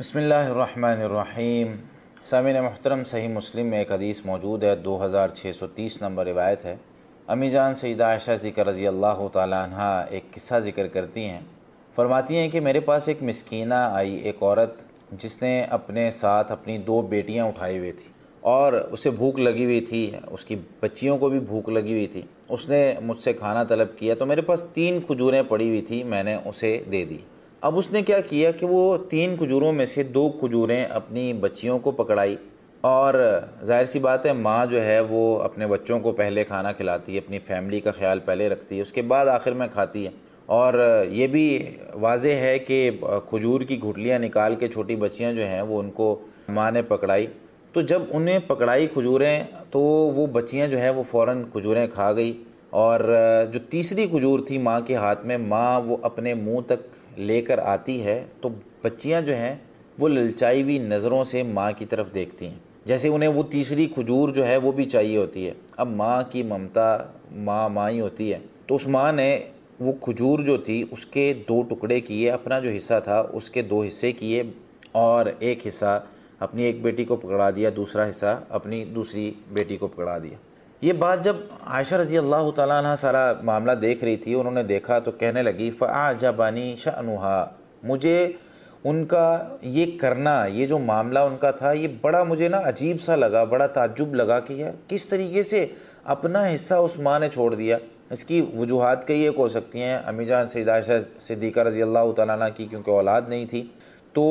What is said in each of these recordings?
बसमीम सामिन मोहतरम सही मुस्लिम में एक हदीस मौजूद है 2630 नंबर रिवायत है अमी जान सईदा आयशा ज़िक्र रज़ी अल्लाह तह एक किस्सा ज़िक्र करती हैं फरमाती हैं कि मेरे पास एक मिसकीना आई एक औरत जिसने अपने साथ अपनी दो बेटियां उठाई हुई थी और उसे भूख लगी हुई थी उसकी बच्चियों को भी भूख लगी हुई थी उसने मुझसे खाना तलब किया तो मेरे पास तीन खजूरें पड़ी हुई थी मैंने उसे दे दी अब उसने क्या किया कि वो तीन खजूरों में से दो खजूरें अपनी बच्चियों को पकड़ाई और जाहिर सी बात है माँ जो है वो अपने बच्चों को पहले खाना खिलाती है अपनी फैमिली का ख्याल पहले रखती है उसके बाद आखिर में खाती है और ये भी वाजे है कि खजूर की घुटलियाँ निकाल के छोटी बच्चियाँ जो हैं वो उनको माँ ने पकड़ाई तो जब उन्हें पकड़ाई खजूरें तो वो बच्चियाँ जो है वो फ़ौर खजूरें खा गई और जो तीसरी खजूर थी माँ के हाथ में माँ वो अपने मुंह तक लेकर आती है तो बच्चियाँ जो हैं वो ललचाई हुई नज़रों से माँ की तरफ देखती हैं जैसे उन्हें वो तीसरी खजूर जो है वो भी चाहिए होती है अब माँ की ममता माँ माँ ही होती है तो उस माँ ने वो खजूर जो थी उसके दो टुकड़े किए अपना जो हिस्सा था उसके दो हिस्से किए और एक हिस्सा अपनी एक बेटी को पकड़ा दिया दूसरा हिस्सा अपनी दूसरी बेटी को पकड़ा दिया ये बात जब आयशा रजी अल्लाह तह सारा मामला देख रही थी उन्होंने देखा तो कहने लगी फ़ाजाबानी शाहनुहा मुझे उनका ये करना ये जो मामला उनका था ये बड़ा मुझे ना अजीब सा लगा बड़ा ताज्जुब लगा कि यार किस तरीके से अपना हिस्सा उस माँ ने छोड़ दिया इसकी वजूहत कई एक हो सकती हैं अमीजान सैदा सिद्दीका रजी अल्लाह तह की क्योंकि औलाद नहीं थी तो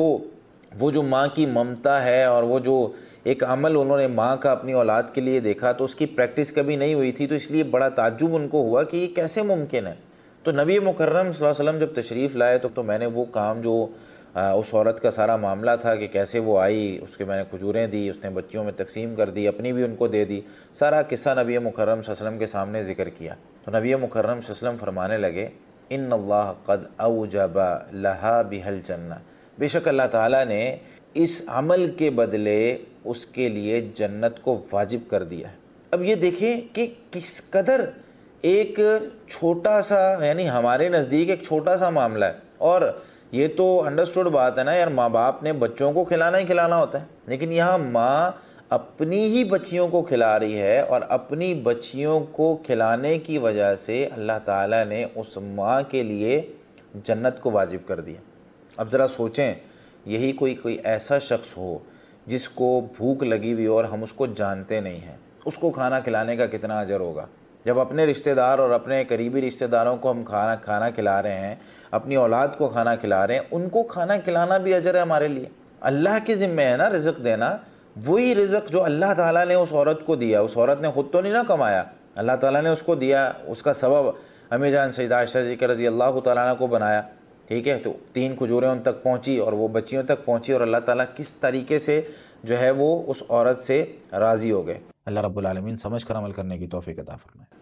वो जो माँ की ममता है और वो जो एक अमल उन्होंने माँ का अपनी औलाद के लिए देखा तो उसकी प्रैक्टिस कभी नहीं हुई थी तो इसलिए बड़ा ताजुब उनको हुआ कि ये कैसे मुमकिन है तो नबी मुकर्रम वसल्लम जब तशरीफ़ लाए तो, तो मैंने वो काम जो आ, उस औरत का सारा मामला था कि कैसे वो आई उसके मैंने खजूरें दी उसने बच्चियों में तकसीम कर दी अपनी भी उनको दे दी सारा किस्सा नबी मुकर्रम वसल्लम के सामने ज़िक्र किया तो नबी मुकर्रम वसल्लम फरमाने लगे इन अल्लाह कद अवजबा लहा बिहल जन्ना बेशक अल्लाह ताला ने इस अमल के बदले उसके लिए जन्नत को वाजिब कर दिया है अब ये देखें कि किस कदर एक छोटा सा यानी हमारे नज़दीक एक छोटा सा मामला है और ये तो अंडरस्टूड बात है ना यार माँ बाप ने बच्चों को खिलाना ही खिलाना होता है लेकिन यहाँ माँ अपनी ही बच्चियों को खिला रही है और अपनी बच्चियों को खिलाने की वजह से अल्लाह ताला ने उस माँ के लिए जन्नत को वाजिब कर दिया अब ज़रा सोचें यही कोई कोई ऐसा शख्स हो जिसको भूख लगी हुई और हम उसको जानते नहीं हैं उसको खाना खिलाने का कितना अजर होगा जब अपने रिश्तेदार और अपने करीबी रिश्तेदारों को हम खाना खाना खिला रहे हैं अपनी औलाद को खाना खिला रहे हैं उनको खाना खिलाना भी अजर है हमारे लिए अल्लाह के ज़िम्मे है ना रिज़क देना वही रिज़क जो अल्लाह ताला ने उस औरत को दिया उस औरत ने ख़ुद तो नहीं ना कमाया अल्लाह ताला ने उसको दिया उसका सबब अमीजान जान आशा जी के रज़ी अल्लाह तक को बनाया ठीक है तो तीन खजूरें उन तक पहुंची और वो बच्चियों तक पहुंची और अल्लाह ताला किस तरीके से जो है वो उस औरत से राज़ी हो गए अल्लाह रब्बुल आलमीन समझ कर अमल करने की तोफ़ी अता फरमाए